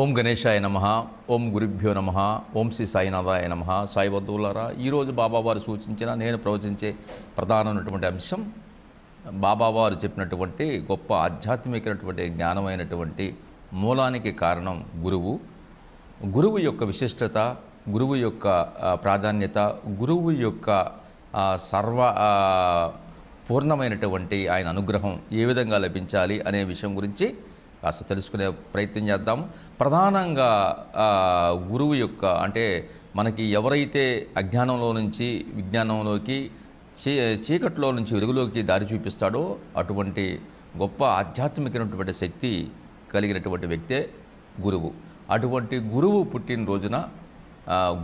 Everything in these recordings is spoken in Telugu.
ఓం గణేశాయ నమ ఓం గురుభ్యో నమ ఓం శ్రీ సాయినాథాయ నమ సాయి బంధువులారా ఈరోజు బాబావారు సూచించిన నేను ప్రవచించే ప్రధానమైనటువంటి అంశం బాబావారు చెప్పినటువంటి గొప్ప ఆధ్యాత్మికమైనటువంటి జ్ఞానమైనటువంటి మూలానికి కారణం గురువు గురువు యొక్క విశిష్టత గురువు యొక్క ప్రాధాన్యత గురువు యొక్క సర్వ పూర్ణమైనటువంటి ఆయన అనుగ్రహం ఏ విధంగా లభించాలి అనే విషయం గురించి కాస్త తెలుసుకునే ప్రయత్నం చేద్దాం ప్రధానంగా గురువు యొక్క అంటే మనకి ఎవరైతే అజ్ఞానంలో నుంచి విజ్ఞానంలోకి చీ చీకట్లో నుంచి వెలుగులోకి దారి చూపిస్తాడో అటువంటి గొప్ప ఆధ్యాత్మికమైనటువంటి శక్తి కలిగినటువంటి వ్యక్తే గురువు అటువంటి గురువు పుట్టినరోజున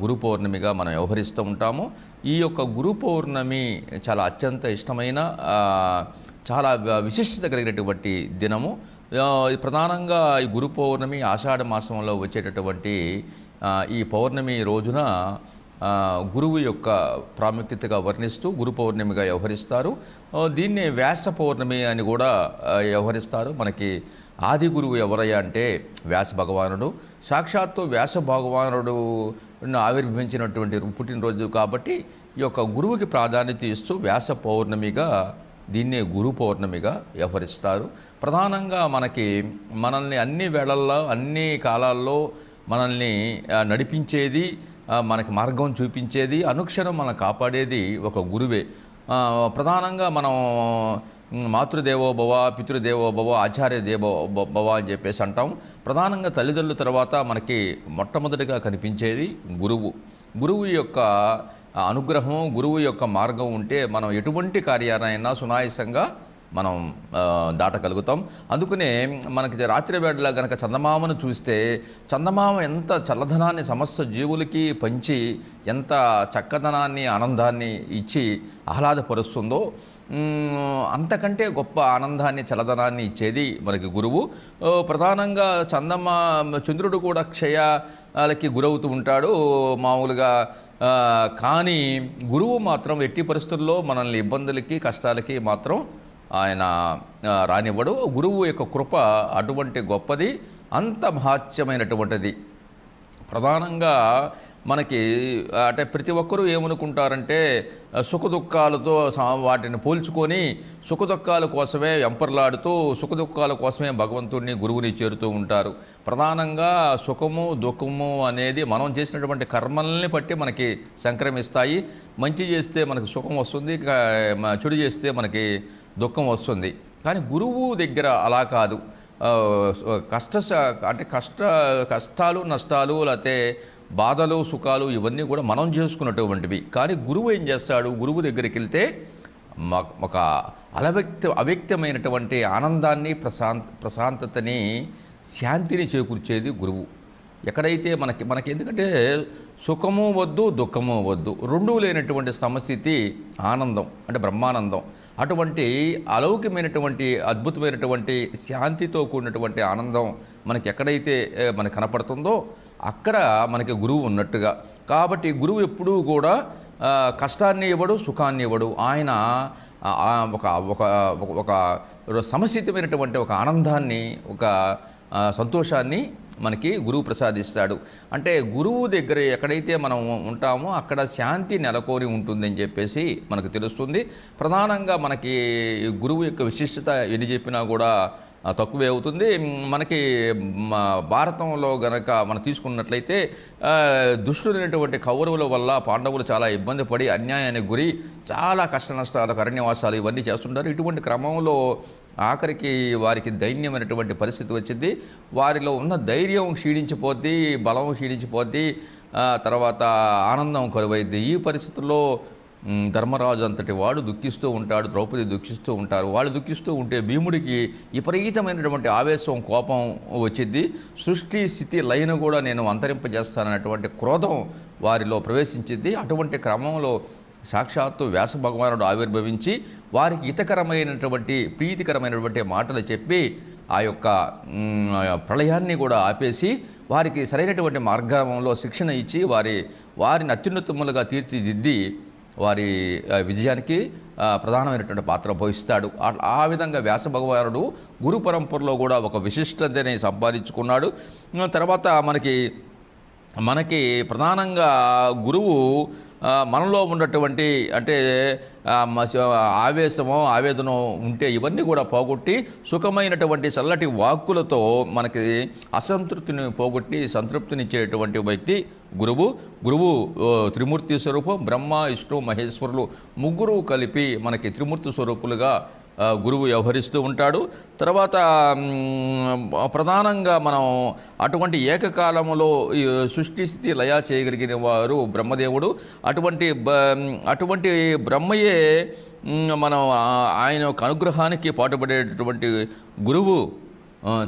గురు పౌర్ణమిగా మనం వ్యవహరిస్తూ ఉంటాము ఈ యొక్క గురు పౌర్ణమి చాలా అత్యంత ఇష్టమైన చాలా విశిష్టత కలిగినటువంటి దినము ప్రధానంగా ఈ గురు పౌర్ణమి ఆషాఢ మాసంలో వచ్చేటటువంటి ఈ పౌర్ణమి రోజున గురువు యొక్క ప్రాముఖ్యతగా వర్ణిస్తూ గురు పౌర్ణమిగా వ్యవహరిస్తారు దీన్ని వ్యాస పౌర్ణమి అని కూడా వ్యవహరిస్తారు మనకి ఆది గురువు ఎవరయ్యా అంటే వ్యాస భగవానుడు సాక్షాత్తు వ్యాస భగవానుడు ఆవిర్భవించినటువంటి పుట్టినరోజు కాబట్టి ఈ యొక్క గురువుకి ప్రాధాన్యత ఇస్తూ వ్యాస పౌర్ణమిగా దీన్నే గురు పౌర్ణమిగా వ్యవహరిస్తారు ప్రధానంగా మనకి మనల్ని అన్ని వేళల్లో అన్ని కాలాల్లో మనల్ని నడిపించేది మనకి మార్గం చూపించేది అనుక్షణం మనం కాపాడేది ఒక గురువే ప్రధానంగా మనం మాతృదేవోభవ పితృదేవోభవ ఆచార్య దేవో భవ అని చెప్పేసి అంటాం ప్రధానంగా తల్లిదండ్రుల తర్వాత మనకి మొట్టమొదటిగా కనిపించేది గురువు గురువు యొక్క అనుగ్రహం గురువు యొక్క మార్గం ఉంటే మనం ఎటువంటి కార్యాలైనా సునాయసంగా మనం దాటగలుగుతాం అందుకనే మనకి రాత్రి వేళ గనక చందమామను చూస్తే చందమామ ఎంత చల్లదనాన్ని సమస్త జీవులకి పంచి ఎంత చక్కదనాన్ని ఆనందాన్ని ఇచ్చి ఆహ్లాదపరుస్తుందో అంతకంటే గొప్ప ఆనందాన్ని చలదనాన్ని ఇచ్చేది మనకి గురువు ప్రధానంగా చందమా చంద్రుడు కూడా క్షయాలకి గురవుతూ ఉంటాడు మామూలుగా కానీ గురువు మాత్రం ఎట్టి పరిస్థితుల్లో మనల్ని ఇబ్బందులకి కష్టాలకి మాత్రం ఆయన రానివ్వడు గురువు యొక్క కృప అటువంటి గొప్పది అంత మహాత్యమైనటువంటిది ప్రధానంగా మనకి అంటే ప్రతి ఒక్కరూ ఏమనుకుంటారంటే సుఖదుఖాలతో వాటిని పోల్చుకొని సుఖదుఖాల కోసమే ఎంపర్లాడుతూ సుఖదుఖాల కోసమే భగవంతుడిని గురువుని చేరుతూ ఉంటారు ప్రధానంగా సుఖము దుఃఖము అనేది మనం చేసినటువంటి కర్మల్ని బట్టి మనకి సంక్రమిస్తాయి మంచి చేస్తే మనకు సుఖం వస్తుంది చెడు చేస్తే మనకి దుఃఖం వస్తుంది కానీ గురువు దగ్గర అలా కాదు కష్ట అంటే కష్ట కష్టాలు నష్టాలు లేకపోతే బాధలు సుఖాలు ఇవన్నీ కూడా మనం చేసుకున్నటువంటివి కానీ గురువు ఏం చేస్తాడు గురువు దగ్గరికి వెళ్తే ఒక అలవ్యక్త అవ్యక్తమైనటువంటి ఆనందాన్ని ప్రశాంత ప్రశాంతతని శాంతిని చేకూర్చేది గురువు ఎక్కడైతే మనకి మనకి ఎందుకంటే సుఖము వద్దు దుఃఖము వద్దు రెండూ లేనటువంటి సమస్థితి ఆనందం అంటే బ్రహ్మానందం అటువంటి అలౌకికమైనటువంటి అద్భుతమైనటువంటి శాంతితో కూడినటువంటి ఆనందం మనకి ఎక్కడైతే మనకు కనపడుతుందో అక్కడ మనకి గురువు ఉన్నట్టుగా కాబట్టి గురువు ఎప్పుడూ కూడా కష్టాన్ని ఇవ్వడు సుఖాన్ని ఇవ్వడు ఆయన ఒక ఒక ఒక సమస్థితమైనటువంటి ఒక ఆనందాన్ని ఒక సంతోషాన్ని మనకి గురువు ప్రసాదిస్తాడు అంటే గురువు దగ్గర ఎక్కడైతే మనం ఉంటామో అక్కడ శాంతి నెలకొని ఉంటుందని చెప్పేసి మనకు తెలుస్తుంది ప్రధానంగా మనకి గురువు యొక్క విశిష్టత ఎన్ని చెప్పినా కూడా తక్కువే అవుతుంది మనకి భారతంలో గనక మనం తీసుకున్నట్లయితే దుష్టులైనటువంటి కౌరవుల వల్ల పాండవులు చాలా ఇబ్బంది పడి అన్యాయానికి గురి చాలా కష్ట నష్టాలకు అరణ్యవాసాలు ఇవన్నీ చేస్తుంటారు ఇటువంటి క్రమంలో ఆఖరికి వారికి దైన్యమైనటువంటి పరిస్థితి వచ్చింది వారిలో ఉన్న ధైర్యం క్షీణించిపోద్ది బలం క్షీణించిపోద్ది తర్వాత ఆనందం కరువైద్ది ఈ పరిస్థితుల్లో ధర్మరాజు అంతటి వాడు దుఃఖిస్తూ ఉంటాడు ద్రౌపది దుఃఖిస్తూ ఉంటారు వాళ్ళు దుఃఖిస్తూ ఉంటే భీముడికి విపరీతమైనటువంటి ఆవేశం కోపం వచ్చింది సృష్టి స్థితి లయను కూడా నేను అంతరింపజేస్తానన్నటువంటి క్రోధం వారిలో ప్రవేశించింది అటువంటి క్రమంలో సాక్షాత్తు వ్యాస భగవానుడు ఆవిర్భవించి వారికి హితకరమైనటువంటి ప్రీతికరమైనటువంటి మాటలు చెప్పి ఆ యొక్క ప్రళయాన్ని కూడా ఆపేసి వారికి సరైనటువంటి మార్గంలో శిక్షణ ఇచ్చి వారి వారిని అత్యున్నతములుగా తీర్చిదిద్ది వారి విజయానికి ప్రధానమైనటువంటి పాత్ర అట్లా ఆ విధంగా వ్యాస భగవానుడు గురు పరంపరలో కూడా ఒక విశిష్టతని సంపాదించుకున్నాడు తర్వాత మనకి మనకి ప్రధానంగా గురువు మనలో ఉన్నటువంటి అంటే ఆవేశమో ఆవేదనో ఉంటే ఇవన్నీ కూడా పోగొట్టి సుఖమైనటువంటి చల్లటి వాక్కులతో మనకి అసంతృప్తిని పోగొట్టి సంతృప్తినిచ్చేటువంటి వ్యక్తి గురువు గురువు త్రిమూర్తి స్వరూపం బ్రహ్మ విష్ణు మహేశ్వరులు ముగ్గురు కలిపి మనకి త్రిమూర్తి స్వరూపులుగా గురువు వ్యవహరిస్తూ ఉంటాడు తర్వాత ప్రధానంగా మనం అటువంటి ఏకకాలంలో సృష్టి స్థితి లయ చేయగలిగిన వారు బ్రహ్మదేవుడు అటువంటి అటువంటి బ్రహ్మయే మనం ఆయన యొక్క అనుగ్రహానికి పాటుపడేటటువంటి గురువు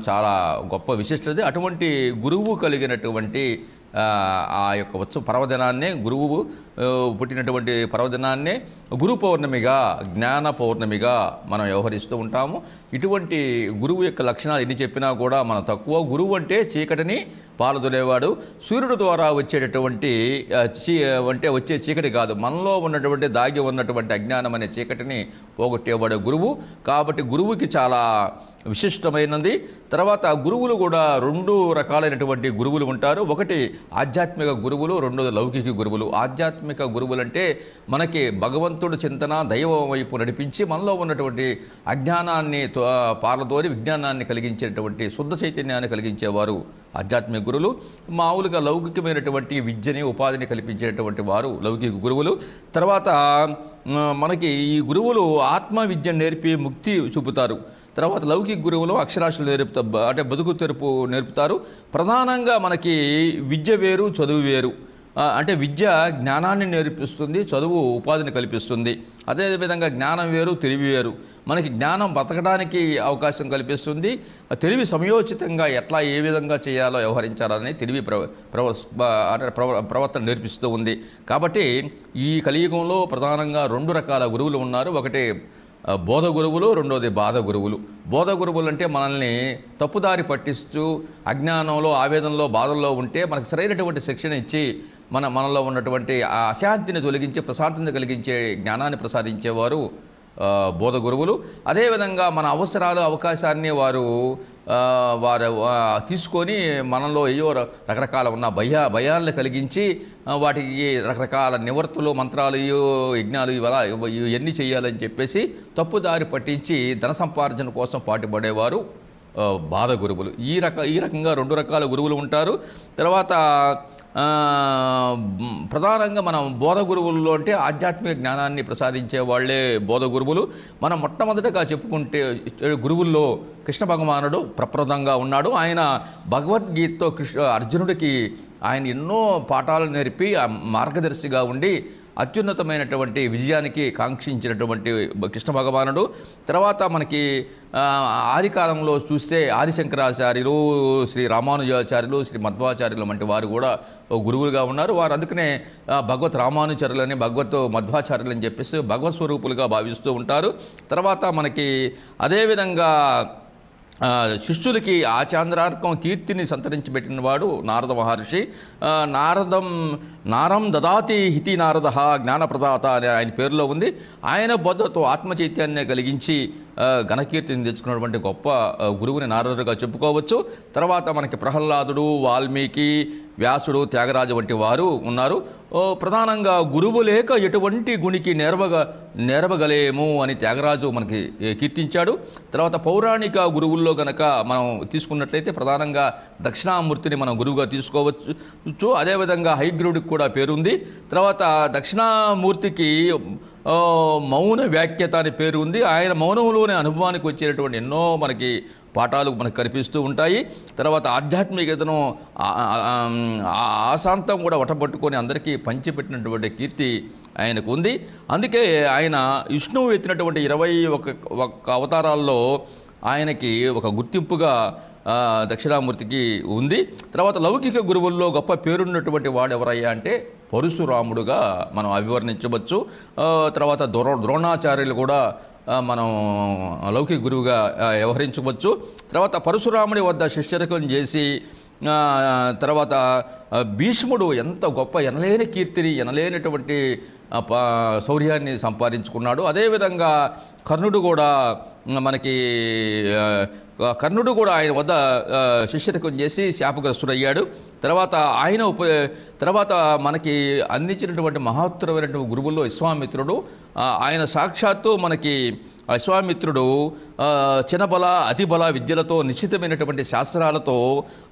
చాలా గొప్ప విశిష్టది అటువంటి గురువు కలిగినటువంటి ఆ యొక్క ఉత్సవ పర్వదినాన్నే గురువు పుట్టినటువంటి పర్వదినాన్నే గురు పౌర్ణమిగా జ్ఞాన పౌర్ణమిగా మనం వ్యవహరిస్తూ ఉంటాము ఇటువంటి గురువు యొక్క లక్షణాలు ఎన్ని చెప్పినా కూడా మన తక్కువ గురువు అంటే చీకటిని పాలదొలేవాడు సూర్యుడు ద్వారా వచ్చేటటువంటి చీ అంటే వచ్చే చీకటి కాదు మనలో ఉన్నటువంటి దాగి ఉన్నటువంటి అజ్ఞానం అనే చీకటిని పోగొట్టేవాడు గురువు కాబట్టి గురువుకి చాలా విశిష్టమైనది తర్వాత గురువులు కూడా రెండు రకాలైనటువంటి గురువులు ఉంటారు ఒకటి ఆధ్యాత్మిక గురువులు రెండోది లౌకిక గురువులు ఆధ్యాత్మిక గురువులు అంటే మనకి భగవంతుడు చింతన దైవం వైపు నడిపించి మనలో ఉన్నటువంటి అజ్ఞానాన్ని పాలదోని విజ్ఞానాన్ని కలిగించేటువంటి శుద్ధ చైతన్యాన్ని కలిగించేవారు ఆధ్యాత్మిక గురువులు మామూలుగా లౌకికమైనటువంటి విద్యని ఉపాధిని కల్పించేటువంటి వారు లౌకిక గురువులు తర్వాత మనకి ఈ గురువులు ఆత్మ విద్య నేర్పి ముక్తి చూపుతారు తర్వాత లౌకిక గురువులు అక్షరాస్యులు నేర్పుత అంటే బతుకు తెరుపు నేర్పుతారు ప్రధానంగా మనకి విద్య వేరు చదువు వేరు అంటే విద్య జ్ఞానాన్ని నేర్పిస్తుంది చదువు ఉపాధిని కల్పిస్తుంది అదేవిధంగా జ్ఞానం వేరు తెలివి వేరు మనకి జ్ఞానం బతకడానికి అవకాశం కల్పిస్తుంది తెలివి సమయోచితంగా ఎట్లా ఏ విధంగా చేయాలో వ్యవహరించాలని తెలివి ప్రవ ప్రవర్తన నేర్పిస్తూ ఉంది కాబట్టి ఈ కలియుగంలో ప్రధానంగా రెండు రకాల గురువులు ఉన్నారు ఒకటి బోధ గురువులు రెండోది బాధ గురువులు బోధ గురువులు అంటే మనల్ని తప్పుదారి పట్టిస్తూ అజ్ఞానంలో ఆవేదనలో బాధల్లో ఉంటే మనకు సరైనటువంటి శిక్షణ ఇచ్చి మన మనలో ఉన్నటువంటి ఆ అశాంతిని తొలగించి ప్రశాంతిని కలిగించే జ్ఞానాన్ని ప్రసాదించేవారు బోధ గురువులు అదేవిధంగా మన అవసరాలు అవకాశాన్ని వారు వారు తీసుకొని మనలో ఏయో రకరకాల ఉన్న భయ భయాలను కలిగించి వాటికి రకరకాల నివర్తులు మంత్రాలు యజ్ఞాలు ఇవలా ఇవన్నీ చేయాలని చెప్పేసి తప్పుదారి పట్టించి ధన సంపార్జన కోసం పాటుపడేవారు బాధ గురువులు ఈ రక ఈ రకంగా రెండు రకాల గురువులు ఉంటారు తర్వాత ప్రధానంగా మనం బోధ గురువుల్లో అంటే ఆధ్యాత్మిక జ్ఞానాన్ని ప్రసాదించే వాళ్ళే బోధ గురువులు మనం మొట్టమొదటగా చెప్పుకుంటే గురువుల్లో కృష్ణ భగవానుడు ప్రప్రదంగా ఉన్నాడు ఆయన భగవద్గీతతో కృష్ణ అర్జునుడికి ఆయన ఎన్నో పాఠాలు నేర్పి మార్గదర్శిగా ఉండి అత్యున్నతమైనటువంటి విజయానికి కాంక్షించినటువంటి కృష్ణ భగవానుడు తర్వాత మనకి ఆది కాలంలో చూస్తే ఆదిశంకరాచార్యులు శ్రీ రామానుజాచార్యులు శ్రీ మధ్వాచార్యులు వంటి వారు కూడా గురువులుగా ఉన్నారు వారు అందుకనే భగవత్ రామానుచారులని భగవత్ మధ్వాచార్యులు అని చెప్పేసి భగవత్ స్వరూపులుగా భావిస్తూ ఉంటారు తర్వాత మనకి అదేవిధంగా శిష్యులకి ఆచాంద్రార్కం కీర్తిని సంతరించి పెట్టిన వాడు నారద మహర్షి నారదం నారం దదాతి హితి నారద జ్ఞానప్రదాత అనే ఆయన పేరులో ఉంది ఆయన బొద్ధతో ఆత్మచైత్యాన్ని కలిగించి ఘనకీర్తిని తెచ్చుకున్నటువంటి గొప్ప గురువుని నారదుగా చెప్పుకోవచ్చు తర్వాత మనకి ప్రహ్లాదుడు వాల్మీకి వ్యాసుడు త్యాగరాజు వంటి వారు ఉన్నారు ప్రధానంగా గురువు లేక ఎటువంటి గుణికి నెరవగ నెరవగలేము అని త్యాగరాజు మనకి కీర్తించాడు తర్వాత పౌరాణిక గురువుల్లో కనుక మనం తీసుకున్నట్లయితే ప్రధానంగా దక్షిణామూర్తిని మనం గురువుగా తీసుకోవచ్చు అదేవిధంగా హైగ్రూడికి కూడా పేరుంది తర్వాత దక్షిణామూర్తికి మౌన వ్యాఖ్యత అనే పేరు ఉంది ఆయన మౌనంలోనే అనుభవానికి వచ్చేటువంటి ఎన్నో మనకి పాఠాలు మనకు కనిపిస్తూ ఉంటాయి తర్వాత ఆధ్యాత్మికతను ఆశాంతం కూడా వటపట్టుకొని అందరికీ పంచిపెట్టినటువంటి కీర్తి ఆయనకు ఉంది అందుకే ఆయన విష్ణువు ఎత్తినటువంటి ఇరవై ఒక ఒక్క అవతారాల్లో ఆయనకి ఒక గుర్తింపుగా దక్షిణామూర్తికి ఉంది తర్వాత లౌకిక గురువుల్లో గొప్ప పేరున్నటువంటి వాడు ఎవరయ్యా అంటే పరశురాముడుగా మనం అభివర్ణించవచ్చు తర్వాత ద్రో ద్రోణాచార్యులు కూడా మనం లౌకిక గురువుగా వ్యవహరించవచ్చు తర్వాత పరశురాముడి వద్ద శిష్యరకం చేసి తర్వాత భీష్ముడు ఎంత గొప్ప ఎనలేని కీర్తిని ఎనలేనటువంటి శౌర్యాన్ని సంపాదించుకున్నాడు అదేవిధంగా కర్ణుడు కూడా మనకి కర్ణుడు కూడా ఆయన వద్ద శిష్యతకం చేసి శాపగ్రస్తుడయ్యాడు తర్వాత ఆయన ఉప తర్వాత మనకి అందించినటువంటి మహత్తరమైనటువంటి గురువుల్లో విశ్వామిత్రుడు ఆయన సాక్షాత్తు మనకి విశ్వామిత్రుడు చిన్నబల అతిబల విద్యలతో నిశ్చితమైనటువంటి శాస్త్రాలతో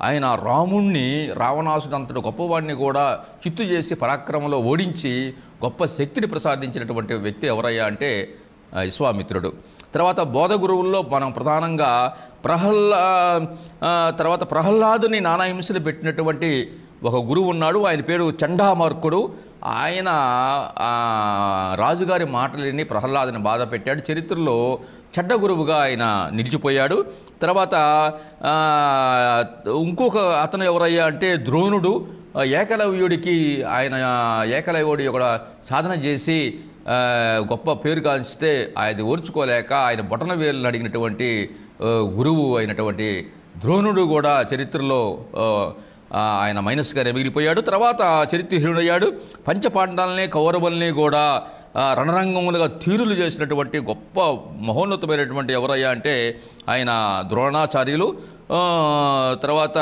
ఆయన రాముణ్ణి రావణాసుడు అంతటి గొప్పవాడిని కూడా చిత్తు చేసి పరాక్రమంలో ఓడించి గొప్ప శక్తిని ప్రసాదించినటువంటి వ్యక్తి ఎవరయ్యా అంటే విశ్వామిత్రుడు తర్వాత బోధ గురువుల్లో మనం ప్రధానంగా ప్రహ్లా తర్వాత ప్రహ్లాదుని నానాహింసలు పెట్టినటువంటి ఒక గురువు ఉన్నాడు ఆయన పేరు చండామార్కుడు ఆయన రాజుగారి మాటలేని ప్రహ్లాదని బాధ పెట్టాడు చరిత్రలో చెడ్డ గురువుగా ఆయన నిలిచిపోయాడు తర్వాత ఇంకొక అతను ఎవరయ్యా అంటే ద్రోణుడు ఏకలవ్యుడికి ఆయన ఏకలవ్యుడి ఒక సాధన చేసి గొప్ప పేరు కాల్చితే ఆయన ఓర్చుకోలేక ఆయన బొటనవేలును అడిగినటువంటి గురువు అయినటువంటి ద్రోణుడు కూడా చరిత్రలో ఆయన మైనస్గానే మిగిలిపోయాడు తర్వాత చరిత్రహీనుడయ్యాడు పంచపాండాలని కౌరవుల్ని కూడా రణరంగములుగా తీరులు చేసినటువంటి గొప్ప మహోన్నతమైనటువంటి ఎవరయ్యా అంటే ఆయన ద్రోణాచార్యులు తర్వాత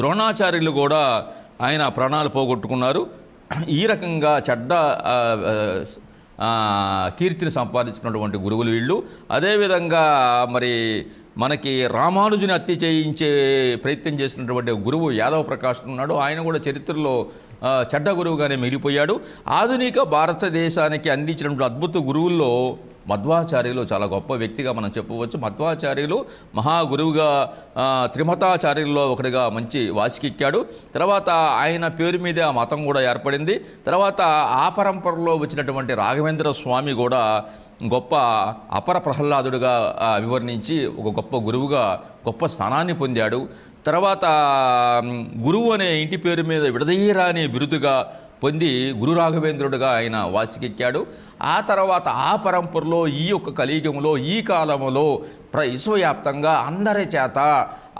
ద్రోణాచార్యులు కూడా ఆయన ప్రాణాలు పోగొట్టుకున్నారు ఈ రకంగా చెడ్డ కీర్తిని సంపాదించుకున్నటువంటి గురువులు వీళ్ళు అదేవిధంగా మరి మనకి రామానుజుని హత్య చేయించే ప్రయత్నం చేసినటువంటి గురువు యాదవ ప్రకాష్ ఉన్నాడు ఆయన కూడా చరిత్రలో చెడ్డ గురువుగానే మిగిలిపోయాడు ఆధునిక భారతదేశానికి అందించినటువంటి అద్భుత గురువుల్లో మధ్వాచార్యులు చాలా గొప్ప వ్యక్తిగా మనం చెప్పవచ్చు మధ్వాచార్యులు మహాగురువుగా త్రిమతాచార్యుల్లో ఒకటిగా మంచి వాసికెక్కాడు తర్వాత ఆయన పేరు మీద ఆ మతం కూడా ఏర్పడింది తర్వాత ఆ పరంపరలో వచ్చినటువంటి రాఘవేంద్ర స్వామి కూడా గొప్ప అపర ప్రహ్లాదుడిగా వివర్ణించి ఒక గొప్ప గురువుగా గొప్ప స్థానాన్ని పొందాడు తర్వాత గురువు అనే ఇంటి పేరు మీద విడదీయరాని బిరుదుగా పొంది గురు రాఘవేంద్రుడిగా ఆయన వాసికెక్కాడు ఆ తర్వాత ఆ పరంపరలో ఈ యొక్క కలియుగంలో ఈ కాలంలో ప్ర విశ్వవ్యాప్తంగా అందరి చేత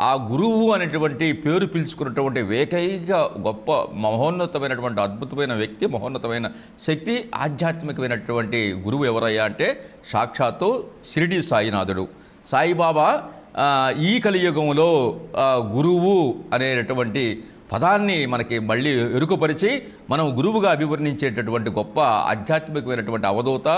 ఆ గురువు అనేటువంటి పేరు పిలుచుకున్నటువంటి ఏకైక గొప్ప మహోన్నతమైనటువంటి అద్భుతమైన వ్యక్తి మహోన్నతమైన శక్తి ఆధ్యాత్మికమైనటువంటి గురువు ఎవరయ్యా అంటే సాక్షాత్తు షిరిడి సాయినాథుడు సాయిబాబా ఈ కలియుగంలో గురువు అనేటటువంటి పదాన్ని మనకి మళ్ళీ ఎరుకుపరిచి మనం గురువుగా అభివర్ణించేటటువంటి గొప్ప ఆధ్యాత్మికమైనటువంటి అవధూత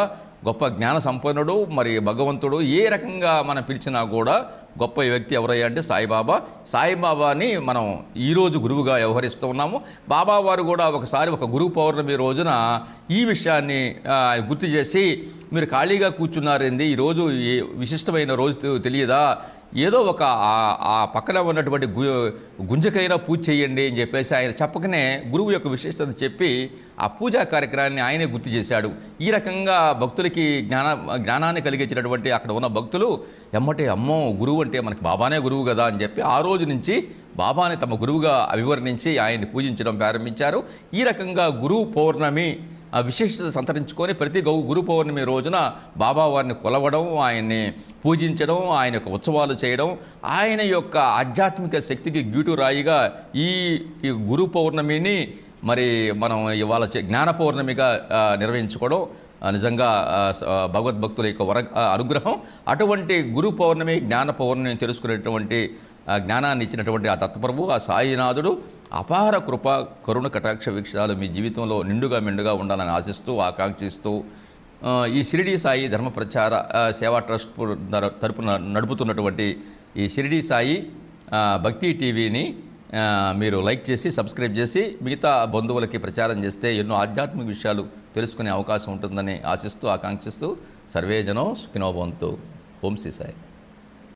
గొప్ప జ్ఞాన సంపన్నుడు మరి భగవంతుడు ఏ రకంగా మనం పిలిచినా కూడా గొప్ప వ్యక్తి ఎవరయ్యా అంటే సాయిబాబా సాయిబాబాని మనం ఈరోజు గురువుగా వ్యవహరిస్తూ ఉన్నాము బాబా వారు కూడా ఒకసారి ఒక గురువు పౌర్ణమి రోజున ఈ విషయాన్ని గుర్తు చేసి మీరు ఖాళీగా కూర్చున్నారేంది ఈరోజు ఏ విశిష్టమైన రోజు తెలియదా ఏదో ఒక ఆ పక్కన ఉన్నటువంటి గు గుంజకైనా పూజ చేయండి అని చెప్పేసి ఆయన చెప్పకనే గురువు యొక్క విశిష్టత చెప్పి ఆ పూజా కార్యక్రమాన్ని ఆయనే గుర్తు చేశాడు ఈ రకంగా భక్తులకి జ్ఞాన జ్ఞానాన్ని కలిగించినటువంటి అక్కడ ఉన్న భక్తులు ఎమ్మటే అమ్మో గురువు అంటే మనకి బాబానే గురువు కదా అని చెప్పి ఆ రోజు నుంచి బాబాని తమ గురువుగా అభివర్ణించి ఆయన్ని పూజించడం ప్రారంభించారు ఈ రకంగా గురువు పౌర్ణమి విశేషత సంతరించుకొని ప్రతి గౌ గురు పౌర్ణమి రోజున బాబా వారిని కొలవడం ఆయన్ని పూజించడం ఆయన యొక్క ఉత్సవాలు చేయడం ఆయన యొక్క ఆధ్యాత్మిక శక్తికి గీటు రాయిగా ఈ గురు పౌర్ణమిని మరి మనం ఇవాళ జ్ఞాన పౌర్ణమిగా నిర్వహించుకోవడం నిజంగా భగవద్భక్తుల యొక్క వర అనుగ్రహం అటువంటి గురు పౌర్ణమి జ్ఞాన పౌర్ణమి తెలుసుకునేటువంటి జ్ఞానాన్ని ఇచ్చినటువంటి ఆ తత్వప్రభు ఆ సాయినాథుడు అపార కృప కరుణ కటాక్ష వీక్షాలు మీ జీవితంలో నిండుగా మెండుగా ఉండాలని ఆశిస్తూ ఆకాంక్షిస్తూ ఈ షిరిడి సాయి ధర్మ ప్రచార సేవా ట్రస్ట్ తరపున నడుపుతున్నటువంటి ఈ షిరిడి సాయి భక్తి టీవీని మీరు లైక్ చేసి సబ్స్క్రైబ్ చేసి మిగతా బంధువులకి ప్రచారం చేస్తే ఎన్నో ఆధ్యాత్మిక విషయాలు తెలుసుకునే అవకాశం ఉంటుందని ఆశిస్తూ ఆకాంక్షిస్తూ సర్వేజనం సుఖినోభవంతు హోంశ్రీ సాయి